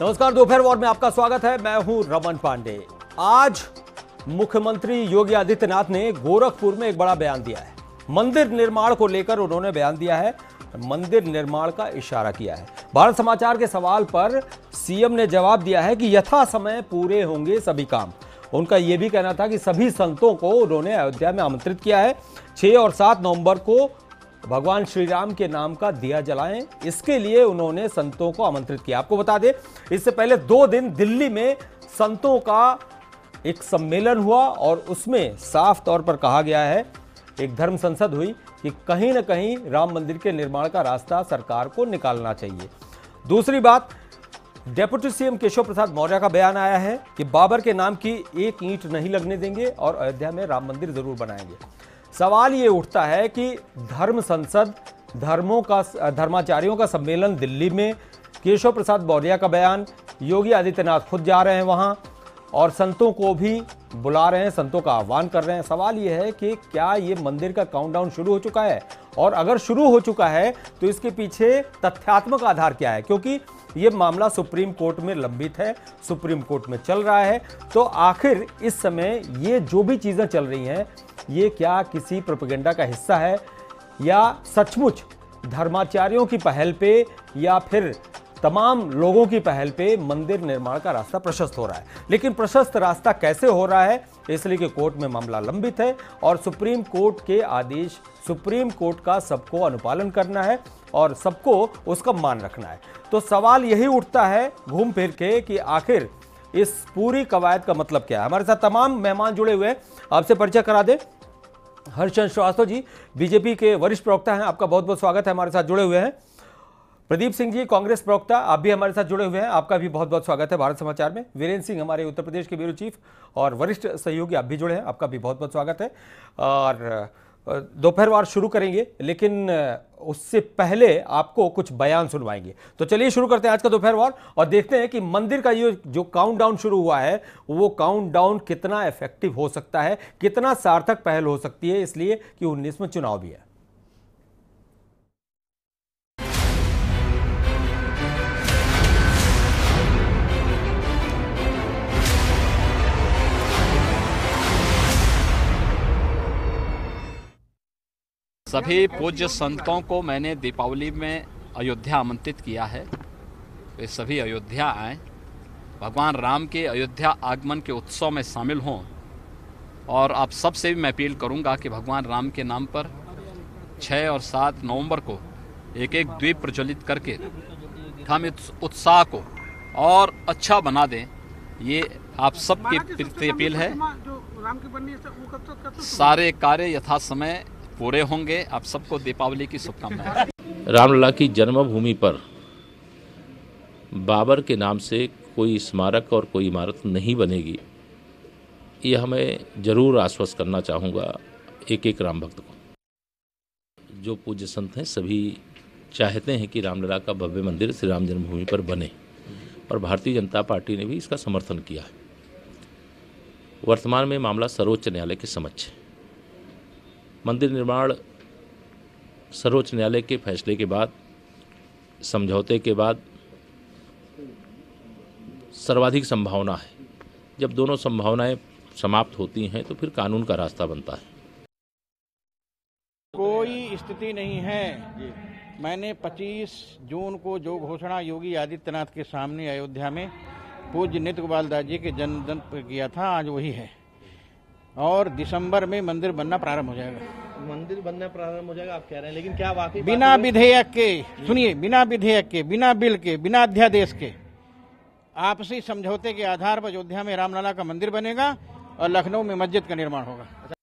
नमस्कार दोपहर वार में आपका स्वागत है मैं हूं रमन पांडे आज मुख्यमंत्री योगी आदित्यनाथ ने गोरखपुर में एक बड़ा बयान दिया है मंदिर निर्माण को लेकर उन्होंने बयान दिया है मंदिर निर्माण का इशारा किया है भारत समाचार के सवाल पर सीएम ने जवाब दिया है कि यथा समय पूरे होंगे सभी काम उनका यह भी कहना था कि सभी संतों को उन्होंने अयोध्या में आमंत्रित किया है छह और सात नवंबर को भगवान श्री राम के नाम का दिया जलाएं इसके लिए उन्होंने संतों को आमंत्रित किया आपको बता दें इससे पहले दो दिन दिल्ली में संतों का एक सम्मेलन हुआ और उसमें साफ तौर पर कहा गया है एक धर्म संसद हुई कि कहीं ना कहीं राम मंदिर के निर्माण का रास्ता सरकार को निकालना चाहिए दूसरी बात डेप्यूटी सीएम केशव प्रसाद मौर्य का बयान आया है कि बाबर के नाम की एक ईंट नहीं लगने देंगे और अयोध्या में राम मंदिर जरूर बनाएंगे सवाल ये उठता है कि धर्म संसद धर्मों का धर्माचार्यों का सम्मेलन दिल्ली में केशव प्रसाद मौर्या का बयान योगी आदित्यनाथ खुद जा रहे हैं वहाँ और संतों को भी बुला रहे हैं संतों का आह्वान कर रहे हैं सवाल यह है कि क्या ये मंदिर का काउंटडाउन शुरू हो चुका है और अगर शुरू हो चुका है तो इसके पीछे तथ्यात्मक आधार क्या है क्योंकि ये मामला सुप्रीम कोर्ट में लंबित है सुप्रीम कोर्ट में चल रहा है तो आखिर इस समय ये जो भी चीज़ें चल रही हैं ये क्या किसी प्रोपगेंडा का हिस्सा है या सचमुच धर्माचार्यों की पहल पे या फिर तमाम लोगों की पहल पे मंदिर निर्माण का रास्ता प्रशस्त हो रहा है लेकिन प्रशस्त रास्ता कैसे हो रहा है इसलिए कि कोर्ट में मामला लंबित है और सुप्रीम कोर्ट के आदेश सुप्रीम कोर्ट का सबको अनुपालन करना है और सबको उसका मान रखना है तो सवाल यही उठता है घूम फिर के कि आखिर इस पूरी कवायद का मतलब क्या है हमारे साथ तमाम मेहमान जुड़े हुए हैं आपसे परिचय करा दें हर्षचंद श्रीवास्तव जी बीजेपी के वरिष्ठ प्रवक्ता हैं आपका बहुत बहुत स्वागत है हमारे साथ जुड़े हुए हैं प्रदीप सिंह जी कांग्रेस प्रवक्ता आप भी हमारे साथ जुड़े हुए हैं आपका भी बहुत बहुत स्वागत है भारत समाचार में वीरेंद्र सिंह हमारे उत्तर प्रदेश के ब्यूरो चीफ और वरिष्ठ सहयोगी आप भी जुड़े हैं आपका भी बहुत बहुत स्वागत है और दोपहर वार शुरू करेंगे लेकिन उससे पहले आपको कुछ बयान सुनवाएंगे तो चलिए शुरू करते हैं आज का दोपहर वार और देखते हैं कि मंदिर का ये जो डाउन शुरू हुआ है वो डाउन कितना इफेक्टिव हो सकता है कितना सार्थक पहल हो सकती है इसलिए कि उन्नीसवें चुनाव भी है सभी पूज्य संतों को मैंने दीपावली में अयोध्या आमंत्रित किया है वे सभी अयोध्या आए भगवान राम के अयोध्या आगमन के उत्सव में शामिल हों और आप सब से भी मैं अपील करूंगा कि भगवान राम के नाम पर 6 और 7 नवंबर को एक एक द्वीप प्रज्वलित करके हम इस उत्साह को और अच्छा बना दें ये आप सबकी प्रति अपील है सारे कार्य यथासमय पूरे होंगे आप सबको दीपावली की शुभकामनाएं रामलला की जन्मभूमि पर बाबर के नाम से कोई स्मारक और कोई इमारत नहीं बनेगी यह हमें ज़रूर आश्वस्त करना चाहूँगा एक एक राम भक्त को जो पूज्य संत हैं सभी चाहते हैं कि रामलला का भव्य मंदिर श्री राम जन्मभूमि पर बने और भारतीय जनता पार्टी ने भी इसका समर्थन किया है वर्तमान में मामला सर्वोच्च न्यायालय के समक्ष है मंदिर निर्माण सर्वोच्च न्यायालय के फैसले के बाद समझौते के बाद सर्वाधिक संभावना है जब दोनों संभावनाएं समाप्त होती हैं तो फिर कानून का रास्ता बनता है कोई स्थिति नहीं है मैंने 25 जून को जो घोषणा योगी आदित्यनाथ के सामने अयोध्या में पूज्य नित्य गोपाल दास जी के जन्मदिन पर किया था आज वही है और दिसंबर में मंदिर बनना प्रारंभ हो जाएगा मंदिर बनना प्रारंभ हो जाएगा आप कह रहे हैं लेकिन क्या वाकई बिना विधेयक के सुनिए बिना विधेयक के बिना बिल के बिना अध्यादेश के आपसी समझौते के आधार पर अयोध्या में रामलला का मंदिर बनेगा और लखनऊ में मस्जिद का निर्माण होगा अच्छा,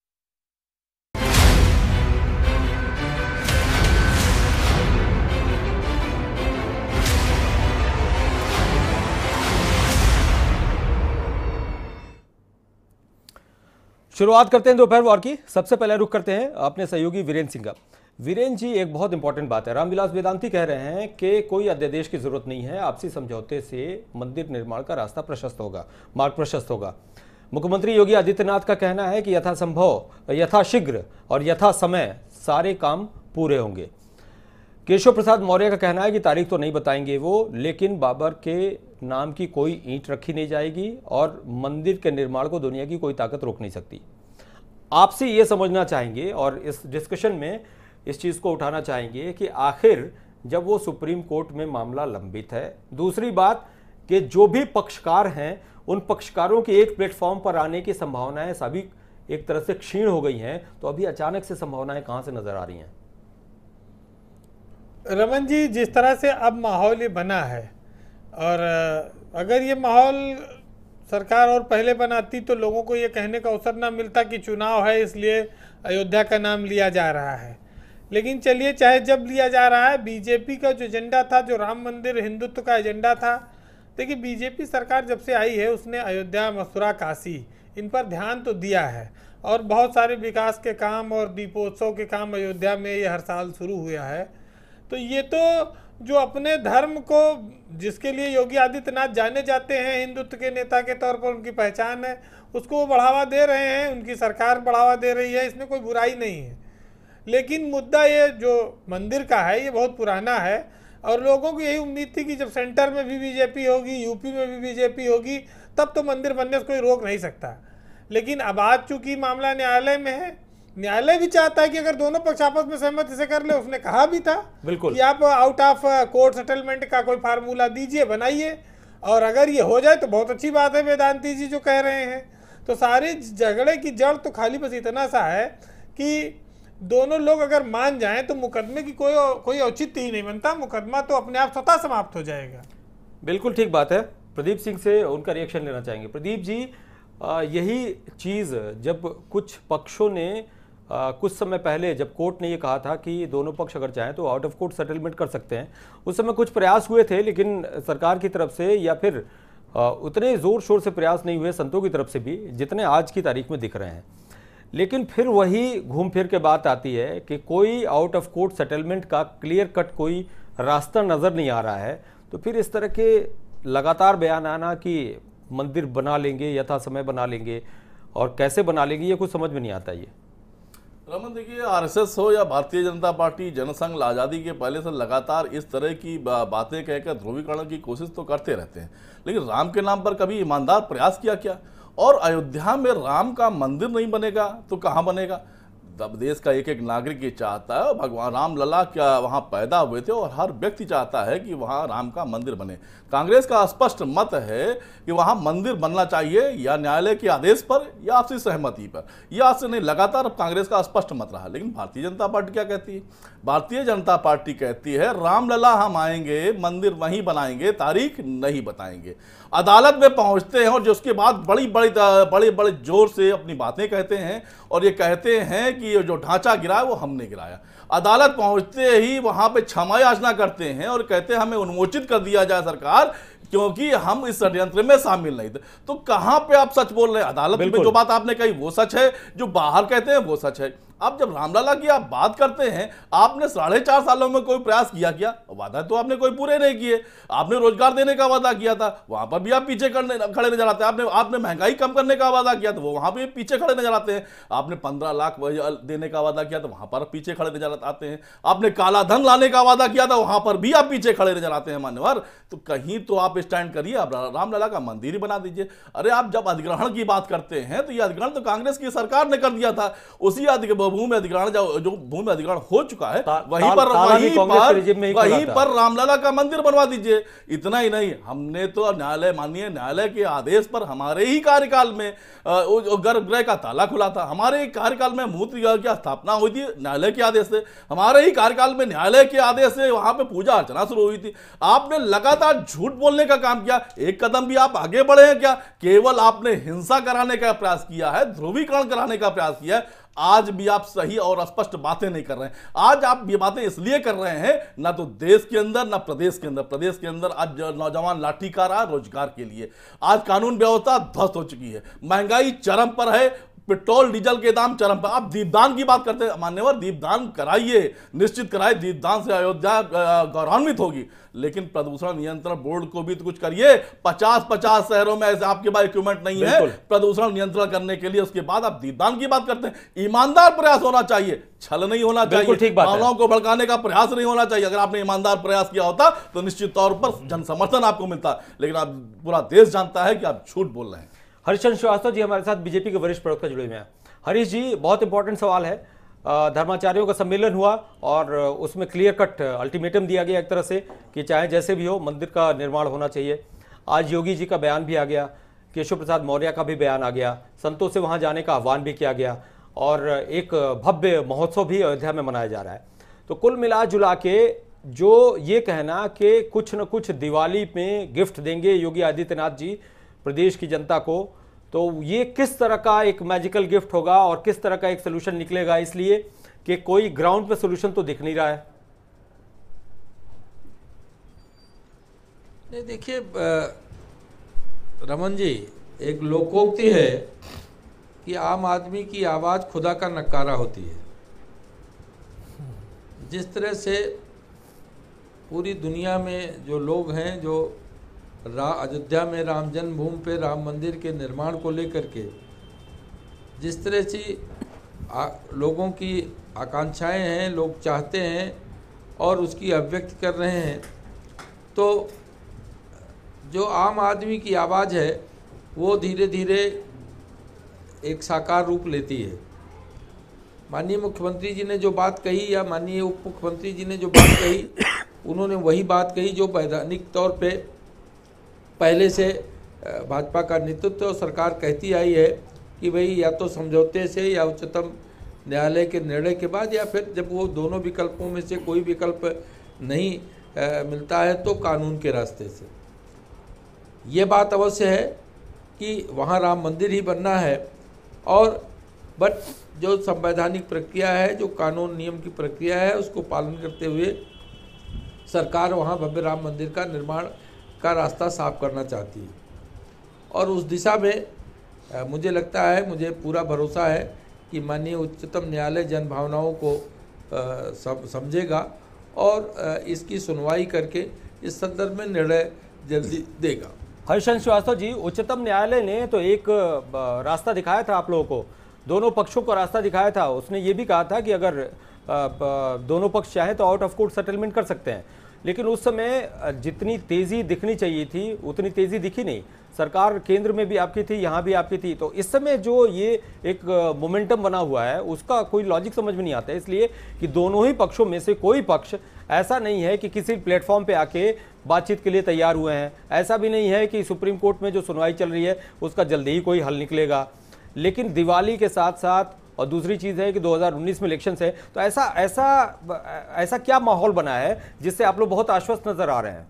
शुरुआत करते हैं दोपहर वार की सबसे पहले रुख करते हैं अपने सहयोगी वीरेंद्र सिंह का वीरेंद्र जी एक बहुत इंपॉर्टेंट बात है रामविलास वेदांती कह रहे हैं कि कोई अध्यादेश की जरूरत नहीं है आपसी समझौते से मंदिर निर्माण का रास्ता प्रशस्त होगा मार्ग प्रशस्त होगा मुख्यमंत्री योगी आदित्यनाथ का कहना है कि यथासंभव यथाशीघ्र और यथा समय सारे काम पूरे होंगे केशव प्रसाद मौर्य का कहना है कि तारीख तो नहीं बताएंगे वो लेकिन बाबर के नाम की कोई ईंट रखी नहीं जाएगी और मंदिर के निर्माण को दुनिया की कोई ताकत रोक नहीं सकती आपसे ये समझना चाहेंगे और इस डिस्कशन में इस चीज़ को उठाना चाहेंगे कि आखिर जब वो सुप्रीम कोर्ट में मामला लंबित है दूसरी बात कि जो भी पक्षकार हैं उन पक्षकारों के एक प्लेटफॉर्म पर आने की संभावनाएं सभी एक तरह से क्षीण हो गई हैं तो अभी अचानक से संभावनाएं कहाँ से नज़र आ रही हैं रमन जी जिस तरह से अब माहौल ये बना है और अगर ये माहौल सरकार और पहले बनाती तो लोगों को ये कहने का अवसर ना मिलता कि चुनाव है इसलिए अयोध्या का नाम लिया जा रहा है लेकिन चलिए चाहे जब लिया जा रहा है बीजेपी का जो एजेंडा था जो राम मंदिर हिंदुत्व का एजेंडा था देखिए बीजेपी सरकार जब से आई है उसने अयोध्या मथुरा काशी इन पर ध्यान तो दिया है और बहुत सारे विकास के काम और दीपोत्सव के काम अयोध्या में ये हर साल शुरू हुआ है तो ये तो जो अपने धर्म को जिसके लिए योगी आदित्यनाथ जाने जाते हैं हिंदुत्व के नेता के तौर पर उनकी पहचान है उसको वो बढ़ावा दे रहे हैं उनकी सरकार बढ़ावा दे रही है इसमें कोई बुराई नहीं है लेकिन मुद्दा ये जो मंदिर का है ये बहुत पुराना है और लोगों को यही उम्मीद थी कि जब सेंटर में भी बीजेपी होगी यूपी में भी बीजेपी होगी तब तो मंदिर बनने से कोई रोक नहीं सकता लेकिन अब आज चूँकि मामला न्यायालय में है न्यायालय भी चाहता है कि अगर दोनों पक्ष आपस में सहमति से कर ले उसने कहा भी था बिल्कुल कि आप आउट ऑफ कोर्ट सेटलमेंट का कोई फार्मूला दीजिए बनाइए और अगर ये हो जाए तो बहुत अच्छी बात है वेदांति जी जो कह रहे हैं तो सारे झगड़े की जड़ तो खाली बस इतना सा है कि दोनों लोग अगर मान जाएं तो मुकदमे की कोई कोई औचित्य ही नहीं बनता मुकदमा तो अपने आप स्वतः समाप्त हो जाएगा बिल्कुल ठीक बात है प्रदीप सिंह से उनका रिएक्शन लेना चाहेंगे प्रदीप जी यही चीज़ जब कुछ पक्षों ने आ, कुछ समय पहले जब कोर्ट ने ये कहा था कि दोनों पक्ष अगर चाहें तो आउट ऑफ कोर्ट सेटलमेंट कर सकते हैं उस समय कुछ प्रयास हुए थे लेकिन सरकार की तरफ से या फिर आ, उतने ज़ोर शोर से प्रयास नहीं हुए संतों की तरफ से भी जितने आज की तारीख में दिख रहे हैं लेकिन फिर वही घूम फिर के बात आती है कि कोई आउट ऑफ कोर्ट सेटलमेंट का क्लियर कट कोई रास्ता नज़र नहीं आ रहा है तो फिर इस तरह के लगातार बयान आना कि मंदिर बना लेंगे यथा समय बना लेंगे और कैसे बना लेंगे ये कुछ समझ में नहीं आता ये रमन देखिए आरएसएस हो या भारतीय जनता पार्टी जनसंघ आज़ादी के पहले से लगातार इस तरह की बातें कहकर ध्रुवीकरण की कोशिश तो करते रहते हैं लेकिन राम के नाम पर कभी ईमानदार प्रयास किया क्या और अयोध्या में राम का मंदिर नहीं बनेगा तो कहाँ बनेगा देश का एक एक नागरिक ये चाहता है भगवान राम लला क्या वहाँ पैदा हुए थे और हर व्यक्ति चाहता है कि वहाँ राम का मंदिर बने कांग्रेस का स्पष्ट मत है कि वहाँ मंदिर बनना चाहिए या न्यायालय के आदेश पर या आपसी सहमति पर या आपसे नहीं लगातार कांग्रेस का स्पष्ट मत रहा लेकिन भारतीय जनता पार्टी क्या कहती है भारतीय जनता पार्टी कहती है रामलला हम आएंगे मंदिर वहीं बनाएंगे तारीख नहीं बताएंगे अदालत में पहुंचते हैं और जो उसके बाद बड़ी बड़ी बड़े बड़े जोर से अपनी बातें कहते हैं और ये कहते हैं कि जो ढांचा गिरा वो हमने गिराया अदालत पहुंचते ही वहां पे क्षमा याचना करते हैं और कहते हैं हमें उन्मोचित कर दिया जाए सरकार क्योंकि हम इस षड्यंत्र में शामिल नहीं थे तो कहाँ पे आप सच बोल रहे हैं अदालत में जो बात आपने कही वो सच है जो बाहर कहते हैं वो सच है अब जब रामलाला की आप बात करते हैं आपने साढ़े चार सालों में कोई प्रयास किया क्या वादा तो आपने कोई पूरे नहीं किए आपने रोजगार देने का वादा किया था वहां पर भी आप पीछे करने खड़े नजर आते हैं आपने आपने महंगाई कम करने का वादा किया तो वो वहां भी पीछे खड़े नजर आते हैं आपने पंद्रह लाख देने का वादा किया तो वहां पर पीछे खड़े नजर आते हैं आपने काला धन लाने का वादा किया था तो वहां पर भी आप पीछे खड़े नजर आते हैं मान्यवर तो कहीं तो आप स्टैंड करिए आप रामलला का मंदिर ही बना दीजिए अरे आप जब अधिग्रहण की बात करते हैं तो ये अधिग्रहण तो कांग्रेस की सरकार ने कर दिया था उसी अधिग्रहण भूमि अधिग्रहण जो भूमि अधिग्रहण हो चुका है वहीं पर वहीं पर वहीं पर रामलला का मंदिर बनवा दीजिए इतना ही नहीं हमने तो न्यायालय माननीय न्यायालय के आदेश पर हमारे ही कार्यकाल में गर्भगृह का ताला खुला था हमारे ही कार्यकाल में मूत्र की स्थापना हुई थी न्यायालय के आदेश से हमारे ही कार्यकाल में न्यायालय के आदेश से वहां पर पूजा अर्चना शुरू हुई थी आपने लगातार झूठ बोलने का काम किया एक कदम भी आप आगे बढ़े हैं क्या केवल आपने हिंसा कराने का प्रयास किया है ध्रुवीकरण कराने का प्रयास किया है आज भी आप सही और स्पष्ट बातें नहीं कर रहे हैं आज आप ये बातें इसलिए कर रहे हैं ना तो देश के अंदर ना प्रदेश के अंदर प्रदेश के अंदर आज नौजवान लाठी का रहा रोजगार के लिए आज कानून व्यवस्था ध्वस्त हो चुकी है महंगाई चरम पर है पेट्रोल डीजल के दाम चरम पर आप दीपदान की बात करते हैं मान्यवर दीपदान कराइए निश्चित कराए दीपदान से अयोध्या गौरवान्वित होगी लेकिन प्रदूषण नियंत्रण बोर्ड को भी तो कुछ करिए पचास पचास शहरों में ऐसे आपके पास इक्विपमेंट नहीं है प्रदूषण नियंत्रण करने के लिए उसके बाद आप दीपदान की बात करते हैं ईमानदार प्रयास होना चाहिए छल नहीं होना चाहिए भावनाओं को भड़काने का प्रयास नहीं होना चाहिए अगर आपने ईमानदार प्रयास किया होता तो निश्चित तौर पर जनसमर्थन आपको मिलता लेकिन आप पूरा देश जानता है कि आप झूठ बोल रहे हैं हरिशचंद्र श्रीवास्तव जी हमारे साथ बीजेपी के वरिष्ठ प्रवक्ता जुड़े हुए हैं हरीश जी बहुत इंपॉर्टेंट सवाल है धर्माचार्यों का सम्मेलन हुआ और उसमें क्लियर कट अल्टीमेटम दिया गया एक तरह से कि चाहे जैसे भी हो मंदिर का निर्माण होना चाहिए आज योगी जी का बयान भी आ गया केशव प्रसाद मौर्य का भी बयान आ गया संतों से वहाँ जाने का आह्वान भी किया गया और एक भव्य महोत्सव भी अयोध्या में मनाया जा रहा है तो कुल मिला जुला के जो ये कहना कि कुछ न कुछ दिवाली में गिफ्ट देंगे योगी आदित्यनाथ जी प्रदेश की जनता को तो ये किस तरह का एक मैजिकल गिफ्ट होगा और किस तरह का एक सोल्यूशन निकलेगा इसलिए कि कोई ग्राउंड पे सोल्यूशन तो दिख नहीं रहा है नहीं देखिए रमन जी एक लोकोक्ति है कि आम आदमी की आवाज़ खुदा का नकारा होती है जिस तरह से पूरी दुनिया में जो लोग हैं जो रा अयोध्या में राम जन्मभूमि पे राम मंदिर के निर्माण को लेकर के जिस तरह से लोगों की आकांक्षाएं हैं लोग चाहते हैं और उसकी अभिव्यक्त कर रहे हैं तो जो आम आदमी की आवाज़ है वो धीरे धीरे एक साकार रूप लेती है माननीय मुख्यमंत्री जी ने जो बात कही या माननीय उप मुख्यमंत्री जी ने जो बात कही उन्होंने वही बात कही जो वैधानिक तौर पे पहले से भाजपा का नेतृत्व सरकार कहती आई है कि भाई या तो समझौते से या उच्चतम न्यायालय के निर्णय के बाद या फिर जब वो दोनों विकल्पों में से कोई विकल्प नहीं आ, मिलता है तो कानून के रास्ते से ये बात अवश्य है कि वहाँ राम मंदिर ही बनना है और बट जो संवैधानिक प्रक्रिया है जो कानून नियम की प्रक्रिया है उसको पालन करते हुए सरकार वहाँ भव्य राम मंदिर का निर्माण का रास्ता साफ करना चाहती है और उस दिशा में मुझे लगता है मुझे पूरा भरोसा है कि माननीय उच्चतम न्यायालय जन भावनाओं को समझेगा और इसकी सुनवाई करके इस संदर्भ में निर्णय जल्दी देगा हरिशन श्रीवास्तव जी उच्चतम न्यायालय ने तो एक रास्ता दिखाया था आप लोगों को दोनों पक्षों को रास्ता दिखाया था उसने ये भी कहा था कि अगर दोनों पक्ष चाहे तो आउट ऑफ कोर्ट सेटलमेंट कर सकते हैं लेकिन उस समय जितनी तेज़ी दिखनी चाहिए थी उतनी तेज़ी दिखी नहीं सरकार केंद्र में भी आपकी थी यहाँ भी आपकी थी तो इस समय जो ये एक मोमेंटम बना हुआ है उसका कोई लॉजिक समझ में नहीं आता इसलिए कि दोनों ही पक्षों में से कोई पक्ष ऐसा नहीं है कि किसी प्लेटफॉर्म पे आके बातचीत के लिए तैयार हुए हैं ऐसा भी नहीं है कि सुप्रीम कोर्ट में जो सुनवाई चल रही है उसका जल्दी ही कोई हल निकलेगा लेकिन दिवाली के साथ साथ और दूसरी चीज़ है कि 2019 में इलेक्शन है तो ऐसा ऐसा ऐसा क्या माहौल बना है जिससे आप लोग बहुत आश्वस्त नज़र आ रहे हैं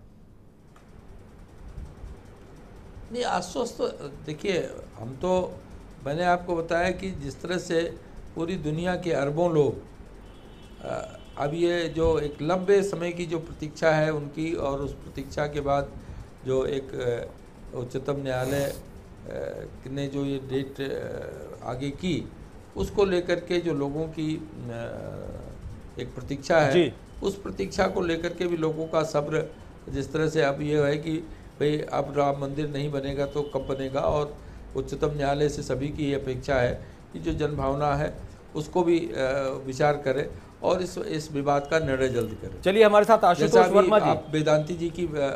नहीं आश्वस्त तो देखिए हम तो मैंने आपको बताया कि जिस तरह से पूरी दुनिया के अरबों लोग अब ये जो एक लंबे समय की जो प्रतीक्षा है उनकी और उस प्रतीक्षा के बाद जो एक उच्चतम न्यायालय ने जो ये डेट आगे की उसको लेकर के जो लोगों की एक प्रतीक्षा है उस प्रतीक्षा को लेकर के भी लोगों का सब्र जिस तरह से अब ये है कि भाई अब राम मंदिर नहीं बनेगा तो कब बनेगा और उच्चतम न्यायालय से सभी की ये अपेक्षा है कि जो जनभावना है उसको भी विचार करें और इस इस विवाद का निर्णय जल्द करें चलिए हमारे साथ आशीष वर्मा जी आप वेदांति जी की बे,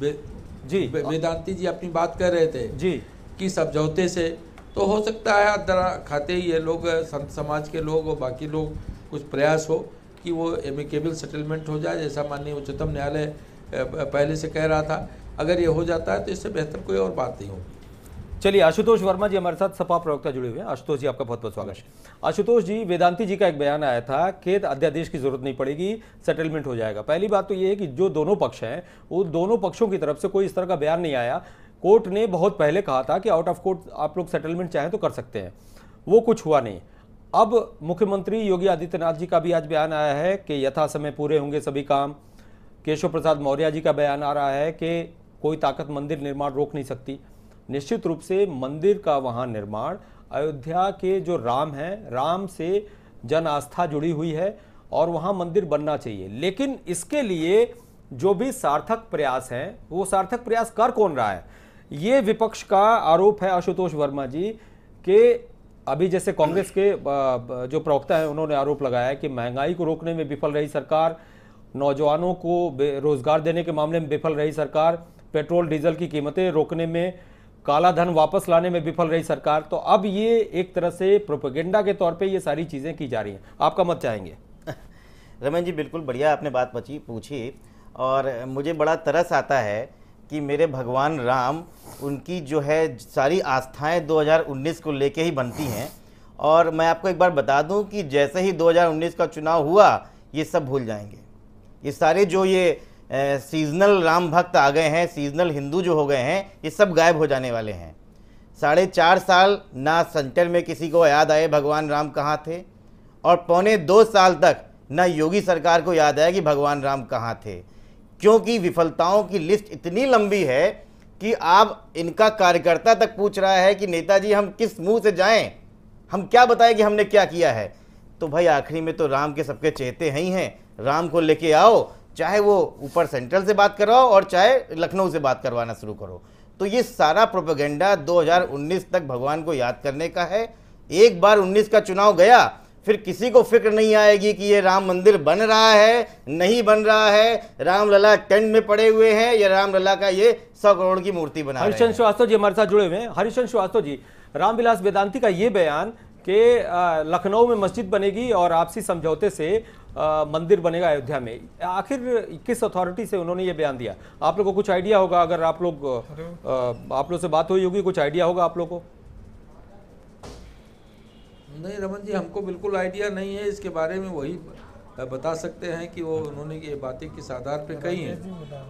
बे, वेदांति जी अपनी बात कर रहे थे जी कि समझौते से तो हो सकता है दरा खाते ही ये लोग संत समाज के लोग और बाकी लोग कुछ प्रयास हो कि वो एमिकेबल सेटलमेंट हो जाए जैसा माननीय उच्चतम न्यायालय पहले से कह रहा था अगर ये हो जाता है तो इससे बेहतर कोई और बात नहीं होगी चलिए आशुतोष वर्मा जी हमारे साथ सपा प्रवक्ता जुड़े हुए हैं आशुतोष जी आपका बहुत बहुत स्वागत है आशुतोष जी वेदांति जी का एक बयान आया था कि अध्यादेश की जरूरत नहीं पड़ेगी सेटलमेंट हो जाएगा पहली बात तो ये है कि जो दोनों पक्ष हैं वो दोनों पक्षों की तरफ से कोई इस तरह का बयान नहीं आया कोर्ट ने बहुत पहले कहा था कि आउट ऑफ कोर्ट आप लोग सेटलमेंट चाहें तो कर सकते हैं वो कुछ हुआ नहीं अब मुख्यमंत्री योगी आदित्यनाथ जी का भी आज बयान आया है कि यथा समय पूरे होंगे सभी काम केशव प्रसाद मौर्य जी का बयान आ रहा है कि कोई ताकत मंदिर निर्माण रोक नहीं सकती निश्चित रूप से मंदिर का वहाँ निर्माण अयोध्या के जो राम हैं राम से जन आस्था जुड़ी हुई है और वहाँ मंदिर बनना चाहिए लेकिन इसके लिए जो भी सार्थक प्रयास हैं वो सार्थक प्रयास कर कौन रहा है ये विपक्ष का आरोप है आशुतोष वर्मा जी के अभी जैसे कांग्रेस के जो प्रवक्ता हैं उन्होंने आरोप लगाया कि महंगाई को रोकने में विफल रही सरकार नौजवानों को रोजगार देने के मामले में विफल रही सरकार पेट्रोल डीजल की कीमतें रोकने में काला धन वापस लाने में विफल रही सरकार तो अब ये एक तरह से प्रोपेगेंडा के तौर पे ये सारी चीज़ें की जा रही हैं आपका मत चाहेंगे रमन जी बिल्कुल बढ़िया आपने बात पूछी और मुझे बड़ा तरस आता है कि मेरे भगवान राम उनकी जो है सारी आस्थाएं 2019 को लेके ही बनती हैं और मैं आपको एक बार बता दूं कि जैसे ही 2019 का चुनाव हुआ ये सब भूल जाएंगे ये सारे जो ये ए, सीजनल राम भक्त आ गए हैं सीजनल हिंदू जो हो गए हैं ये सब गायब हो जाने वाले हैं साढ़े चार साल ना सेंटर में किसी को याद आए भगवान राम कहाँ थे और पौने दो साल तक ना योगी सरकार को याद आया कि भगवान राम कहाँ थे क्योंकि विफलताओं की लिस्ट इतनी लंबी है कि आप इनका कार्यकर्ता तक पूछ रहा है कि नेताजी हम किस मुंह से जाएं हम क्या बताएं कि हमने क्या किया है तो भाई आखिरी में तो राम के सबके चेहते हैं ही हैं राम को लेके आओ चाहे वो ऊपर सेंट्रल से बात कराओ और चाहे लखनऊ से बात करवाना शुरू करो तो ये सारा प्रोपेगेंडा 2019 तक भगवान को याद करने का है एक बार 19 का चुनाव गया फिर किसी को फिक्र नहीं आएगी कि ये राम मंदिर बन रहा है नहीं बन रहा है रामलला टेंट में पड़े हुए हैं या रामलला का ये सौ करोड़ की मूर्ति बना हरिशन श्रीवास्तव जी हमारे साथ जुड़े हुए हैं हरिशन श्रीवास्तव जी रामविलास वेदांति का ये बयान कि लखनऊ में मस्जिद बनेगी और आपसी समझौते से आ, मंदिर बनेगा अयोध्या में आखिर किस अथॉरिटी से उन्होंने ये बयान दिया आप लोगों को कुछ आइडिया होगा अगर आप लोग आ, आप लोग से बात हुई होगी कुछ आइडिया होगा आप लोगों को नहीं रमन जी हमको बिल्कुल आइडिया नहीं है इसके बारे में वही बता सकते हैं कि वो उन्होंने ये बातें किस आधार पर कही हैं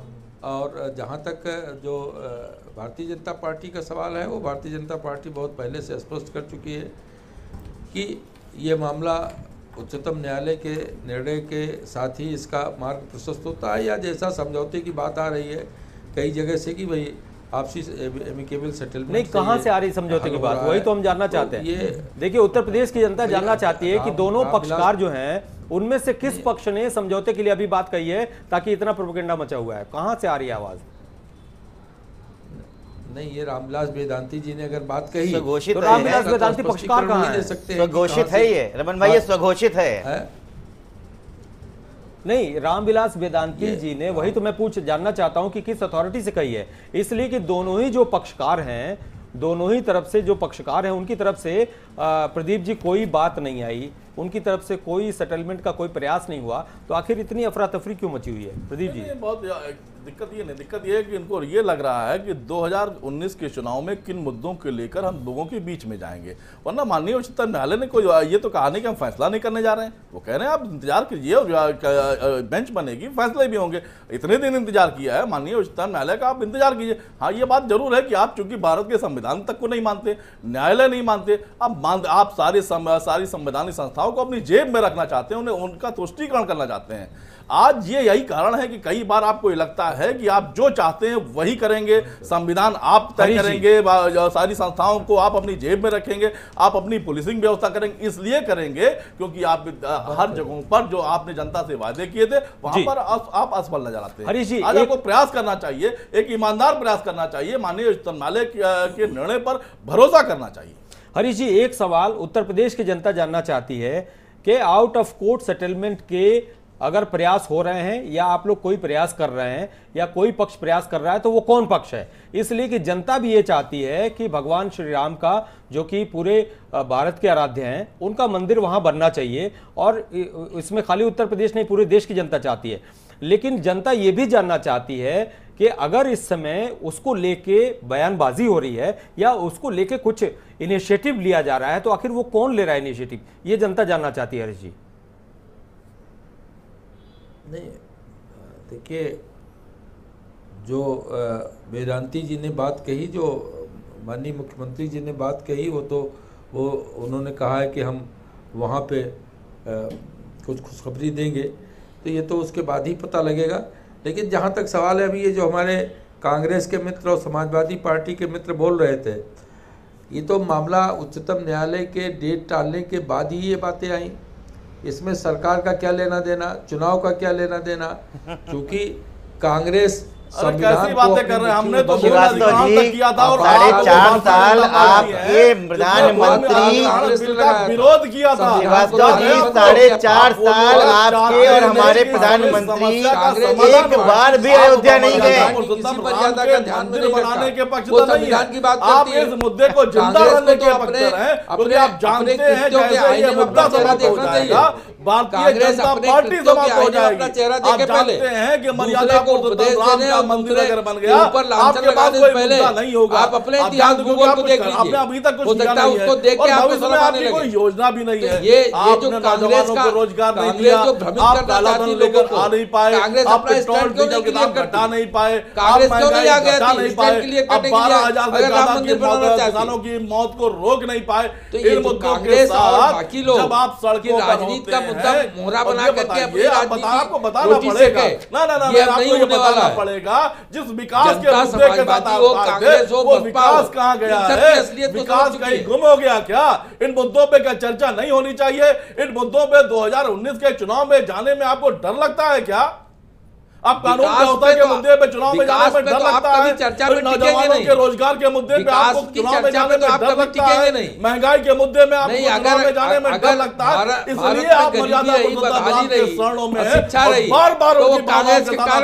और जहाँ तक जो भारतीय जनता पार्टी का सवाल है वो भारतीय जनता पार्टी बहुत पहले से स्पष्ट कर चुकी है कि ये मामला उच्चतम न्यायालय के निर्णय के साथ ही इसका मार्ग प्रशस्त होता है या जैसा समझौते की बात आ रही है कई जगह से कि भाई आपसी एमिकेबल सेटलमेंट नहीं कहां से, आ रही समझौते की बात वही तो हम जानना तो चाहते हैं देखिए उत्तर प्रदेश की जनता जानना चाहती है कि दोनों पक्षकार जो हैं उनमें से किस पक्ष ने समझौते के लिए अभी बात कही है ताकि इतना प्रोपोगेंडा मचा हुआ है कहां से आ रही आवाज़ नहीं ये रामविलास वेदांति जी ने अगर बात कही स्वघोषित तो रामविलास तो वेदांति पक्षकार कहाँ है स्वघोषित है ये रमन भाई ये हाँ। स्वघोषित है हाँ। नहीं रामविलास वेदांती जी ने वही हाँ। तो मैं पूछ जानना चाहता हूं कि किस अथॉरिटी से कही है इसलिए कि दोनों ही जो पक्षकार हैं दोनों ही तरफ से जो पक्षकार हैं उनकी तरफ से प्रदीप जी कोई बात नहीं आई उनकी तरफ से कोई सेटलमेंट का कोई प्रयास नहीं हुआ तो आखिर इतनी अफरा तफरी क्यों मची हुई है प्रदीप जी बहुत दिक्कत ये नहीं दिक्कत ये है कि इनको ये लग रहा है कि 2019 के चुनाव में किन मुद्दों को लेकर हम लोगों के बीच में जाएंगे वरना माननीय उच्चतम न्यायालय ने कोई ये तो कहा नहीं कि हम फैसला नहीं करने जा रहे हैं वो कह रहे हैं आप इंतजार कीजिए और बेंच बनेगी फैसले भी होंगे इतने दिन इंतजार किया है माननीय उच्चतम न्यायालय का आप इंतजार कीजिए हाँ ये बात जरूर है कि आप चूंकि भारत के संविधान तक को नहीं मानते न्यायालय नहीं मानते आप मान आप सारे सारी संवैधानिक संस्थाओं को अपनी जेब में रखना चाहते हैं उन्हें उनका तुष्टिकरण करना चाहते हैं आज ये यही कारण है कि कई बार आपको लगता है कि आप जो चाहते हैं वही करेंगे संविधान आप तय करेंगे सारी संस्थाओं को आप अपनी जेब में रखेंगे आप अपनी पुलिसिंग व्यवस्था करेंगे इसलिए करेंगे क्योंकि आप हर जगहों पर जो आपने जनता से वादे किए थे वहां पर आप असफल नजर आते हैं आज आपको प्रयास करना चाहिए एक ईमानदार प्रयास करना चाहिए माननीय उच्चतम न्यायालय के निर्णय पर भरोसा करना चाहिए हरीश जी एक सवाल उत्तर प्रदेश की जनता जानना चाहती है कि आउट ऑफ कोर्ट सेटलमेंट के अगर प्रयास हो रहे हैं या आप लोग कोई प्रयास कर रहे हैं या कोई पक्ष प्रयास कर रहा है तो वो कौन पक्ष है इसलिए कि जनता भी ये चाहती है कि भगवान श्री राम का जो कि पूरे भारत के आराध्य हैं उनका मंदिर वहाँ बनना चाहिए और इसमें खाली उत्तर प्रदेश नहीं पूरे देश की जनता चाहती है लेकिन जनता ये भी जानना चाहती है कि अगर इस समय उसको लेके बयानबाजी हो रही है या उसको लेके कुछ इनिशिएटिव लिया जा रहा है तो आखिर वो कौन ले रहा है इनिशिएटिव ये जनता जानना चाहती है हरीश जी नहीं देखिए जो वेदांति जी ने बात कही जो माननीय मुख्यमंत्री जी ने बात कही वो तो वो उन्होंने कहा है कि हम वहाँ पे कुछ खुशखबरी देंगे तो ये तो उसके बाद ही पता लगेगा लेकिन जहाँ तक सवाल है अभी ये जो हमारे कांग्रेस के मित्र और समाजवादी पार्टी के मित्र बोल रहे थे ये तो मामला उच्चतम न्यायालय के डेट टालने के बाद ही ये बातें आई इसमें सरकार का क्या लेना देना चुनाव का क्या लेना देना क्योंकि कांग्रेस कर रहे हमने तो किया था साढ़े चार साल आपके प्रधानमंत्री विरोध किया था श्रीवास्तव जी साढ़े चार साल आपके और हमारे प्रधानमंत्री एक बार भी अयोध्या नहीं गए के पक्ष तो की बात आप इस मुद्दे को जिंदा रखने तो के पक्ष तो हैं आप जानते हैं कांग्रेस अपने पार्टी समाप्त हो जाएगी अपना चेहरा देखे पहले हैं कि मर्यादा को तो उपदेश देने और मंदिर अगर बन गया ऊपर लांछन पहले नहीं होगा आप अपने इतिहास को देख लीजिए आपने अभी तक कुछ नहीं उसको देख के आप कोई योजना भी नहीं तो है ये ये जो कांग्रेस का रोजगार नहीं दिया आप कालाधन लेकर आ नहीं पाए कांग्रेस अपना स्टैंड क्यों नहीं घटा नहीं पाए कांग्रेस क्यों नहीं आ गया नहीं पाए अब बारह हजार से ज्यादा किसानों की मौत को रोक नहीं पाए तो ये कांग्रेस और बाकी लोग जब आप सड़कों पर राजनीति का मोहरा बना करके अपने आपको बताना पड़ेगा ना ना ना आपको ये बताना पड़ेगा जिस विकास के मुद्दे के साथ आप वो विकास कहाँ गया है तो विकास कहीं गुम हो गया क्या इन मुद्दों पे क्या चर्चा नहीं होनी चाहिए इन मुद्दों पे 2019 के चुनाव में जाने में आपको डर लगता है क्या अब कानून क्या होता है तो मुद्दे पे चुनाव में जाने में डर तो लगता है चर्चा में नौजवानों के रोजगार के मुद्दे पे आपको चुनाव में जाने में तो डर लगता है महंगाई के मुद्दे में आपको चुनाव में जाने में डर लगता है इसलिए आप मर्यादा शरणों में बार बार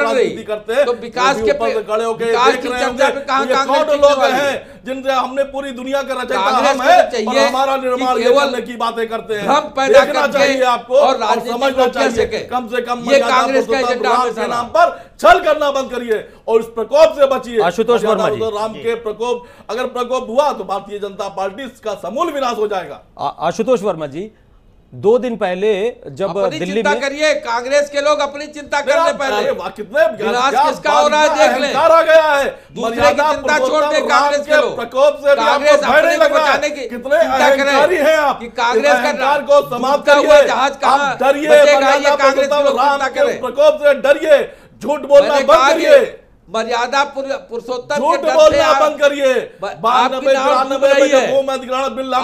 राजनीति करते हैं खड़े होकर कौन लोग हैं जिनसे हमने पूरी दुनिया का तो रचा हम है तो और हमारा निर्माण केवल की बातें करते हैं हम पैदा करना चाहिए आपको और समझना चाहिए कम से कम ये कांग्रेस के नाम पर छल करना बंद करिए और इस प्रकोप से बचिए आशुतोष वर्मा जी तो राम के प्रकोप अगर प्रकोप हुआ तो भारतीय जनता पार्टी का समूल विनाश हो जाएगा आशुतोष वर्मा जी दो दिन पहले जब दिल्ली में करिए कांग्रेस के लोग अपनी चिंता करने पहले कितने किसका हो रहा है देख ले आ गया है दूसरे की चिंता छोड़ दे कांग्रेस के लोग प्रकोप से कांग्रेस अपने को बचाने की कितने अहंकारी हैं आप कि कांग्रेस का नाम को समाप्त हुआ जहाज कहां डरिए कांग्रेस के लोग प्रकोप से डरिए झूठ बोलना बंद करिए मर्यादा पुरुषोत्तम झूठ बोलना बंद करिए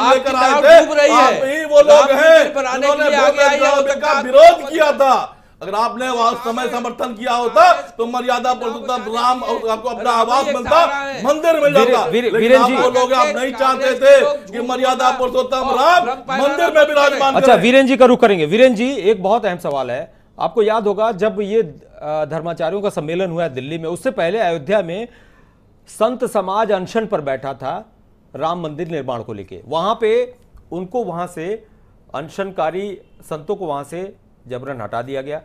लेकर आए थे आप ही वो लोग हैं जिन्होंने का विरोध किया था अगर आपने वहाँ समय समर्थन किया होता तो मर्यादा पुरुषोत्तम राम आपको अपना आवाज मिलता मंदिर में जाता वीरेन जी लोग आप नहीं चाहते थे कि मर्यादा पुरुषोत्तम राम मंदिर में विराजमान अच्छा वीरेन जी का रुख करेंगे वीरेन जी एक बहुत अहम सवाल है आपको याद होगा जब ये धर्माचार्यों का सम्मेलन हुआ दिल्ली में उससे पहले अयोध्या में संत समाज अनशन पर बैठा था राम मंदिर निर्माण को लेके वहाँ पे उनको वहाँ से अनशनकारी संतों को वहाँ से जबरन हटा दिया गया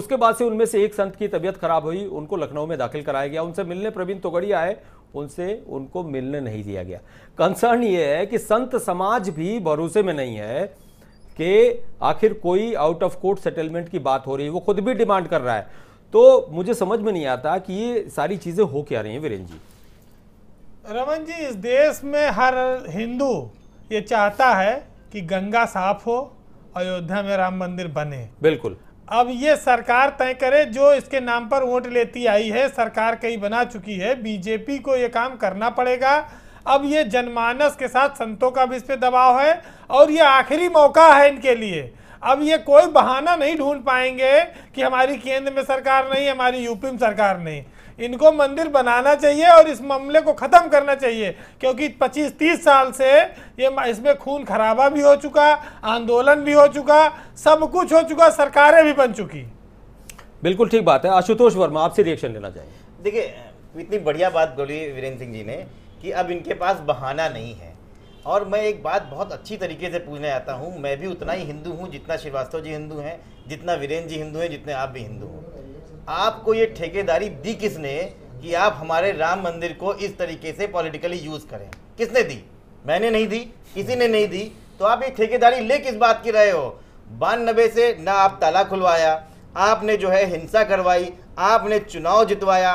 उसके बाद से उनमें से एक संत की तबीयत खराब हुई उनको लखनऊ में दाखिल कराया गया उनसे मिलने प्रवीण तोगड़ी आए उनसे उनको मिलने नहीं दिया गया कंसर्न ये है कि संत समाज भी भरोसे में नहीं है कि आखिर कोई आउट ऑफ कोर्ट सेटलमेंट की बात हो रही है वो खुद भी डिमांड कर रहा है तो मुझे समझ में नहीं आता कि ये सारी चीज़ें हो क्या रही हैं वीरेन जी रमन जी इस देश में हर हिंदू ये चाहता है कि गंगा साफ हो अयोध्या में राम मंदिर बने बिल्कुल अब ये सरकार तय करे जो इसके नाम पर वोट लेती आई है सरकार कई बना चुकी है बीजेपी को ये काम करना पड़ेगा अब ये जनमानस के साथ संतों का भी इस पर दबाव है और ये आखिरी मौका है इनके लिए अब ये कोई बहाना नहीं ढूंढ पाएंगे कि हमारी केंद्र में सरकार नहीं हमारी यूपी में सरकार नहीं इनको मंदिर बनाना चाहिए और इस मामले को ख़त्म करना चाहिए क्योंकि 25-30 साल से ये इसमें खून खराबा भी हो चुका आंदोलन भी हो चुका सब कुछ हो चुका सरकारें भी बन चुकी बिल्कुल ठीक बात है आशुतोष वर्मा आपसे रिएक्शन लेना चाहिए देखिए इतनी बढ़िया बात बोली वीरेंद्र सिंह जी ने कि अब इनके पास बहाना नहीं है और मैं एक बात बहुत अच्छी तरीके से पूछने आता हूँ मैं भी उतना ही हिंदू हूँ जितना श्रीवास्तव जी हिंदू हैं जितना वीरेंद्र जी हिंदू हैं जितने आप भी हिंदू हों आपको ये ठेकेदारी दी किसने कि आप हमारे राम मंदिर को इस तरीके से पॉलिटिकली यूज़ करें किसने दी मैंने नहीं दी किसी ने नहीं दी तो आप ये ठेकेदारी ले किस बात की रहे हो बानबे से ना आप ताला खुलवाया आपने जो है हिंसा करवाई आपने चुनाव जितवाया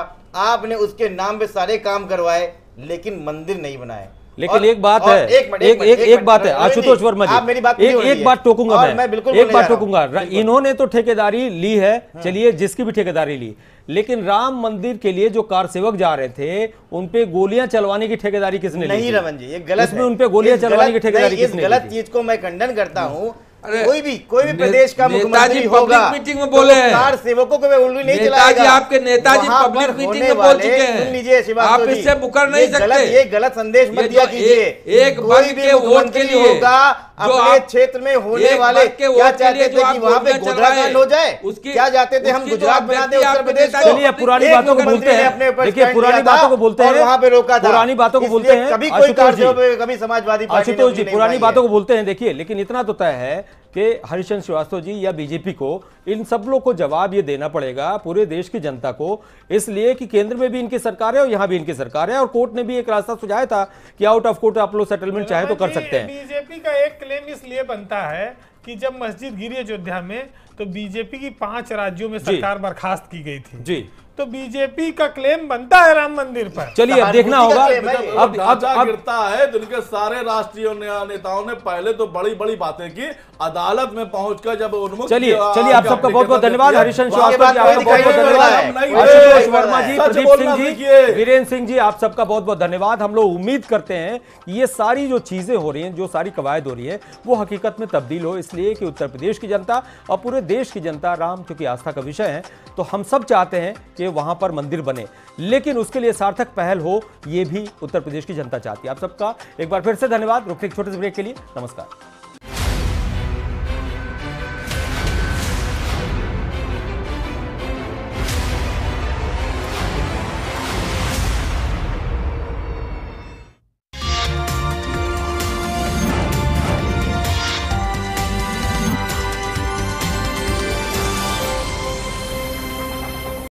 आपने उसके नाम पे सारे काम करवाए लेकिन मंदिर नहीं बनाए लेकिन एक बात है एक एक, एक, बात है आशुतोष वर्मा जी एक एक बात टोकूंगा मैं, एक बात टोकूंगा इन्होंने तो ठेकेदारी ली है हाँ। चलिए जिसकी भी ठेकेदारी ली लेकिन राम मंदिर के लिए जो कार सेवक जा रहे थे उन पे गोलियां चलवाने की ठेकेदारी किसने नहीं रमन जी ये गलत उनपे उन पे गोलियां चलवाने की ठेकेदारी किसने गलत चीज को मैं खंडन करता हाँ। हूँ कोई भी कोई भी प्रदेश का मुख्यमंत्री होगा मीटिंग में बोले तो कार सेवकों को उंगली नहीं चलाएगा आपके नेताजी पब्लिक मीटिंग में बोल चुके हैं आप इससे बुकर नहीं सकते ये गलत संदेश मत दिया कीजिए एक कोई भी वोट के लिए होगा अपने क्षेत्र में होने वाले क्या चाहते थे कि वहाँ पे गोधरा हो जाए उसकी क्या चाहते थे हम गुजरात बना दे उत्तर प्रदेश को चलिए पुरानी बातों को बोलते हैं अपने देखिए पुरानी बातों को बोलते हैं वहाँ पे रोका था पुरानी बातों को बोलते हैं कभी कोई कार्यों पे कभी समाजवादी पार्टी आशुतोष जी पुरानी बातों को बोलते हैं देखिए लेकिन इतना तो तय है कि हरिशंकर श्रीवास्तव जी या बीजेपी को इन सब लोग को जवाब ये देना पड़ेगा पूरे देश की जनता को इसलिए कि केंद्र में भी इनकी सरकार है और यहाँ भी इनकी सरकार है और कोर्ट ने भी एक रास्ता सुझाया था कि आउट ऑफ कोर्ट आप लोग सेटलमेंट चाहे तो कर सकते हैं बीजेपी का एक क्लेम इसलिए बनता है कि जब मस्जिद गिरी अयोध्या में तो बीजेपी की पांच राज्यों में सरकार बर्खास्त की गई थी जी तो बीजेपी का क्लेम बनता है राम मंदिर पर चलिए अब देखना होगा अब अब गिरता है जिनके सारे राष्ट्रीय नेताओं ने पहले तो बड़ी बड़ी बातें की अदालत में पहुंचकर जब उन्मुख चलिए चलिए आप सबका बहुत बहुत धन्यवाद हरिशन श्रीवास्तव वर्मा जी प्रदीप सिंह जी वीरेंद्र सिंह जी आप सबका बहुत बहुत धन्यवाद हम लोग उम्मीद करते हैं कि ये सारी जो चीजें हो रही हैं जो सारी कवायद हो रही है वो हकीकत में तब्दील हो इसलिए कि उत्तर प्रदेश की जनता और पूरे देश की जनता राम चूंकि आस्था का विषय है तो हम सब चाहते हैं कि बचे वहां पर मंदिर बने लेकिन उसके लिए सार्थक पहल हो यह भी उत्तर प्रदेश की जनता चाहती है आप सबका एक बार फिर से धन्यवाद रुकते छोटे से ब्रेक के लिए नमस्कार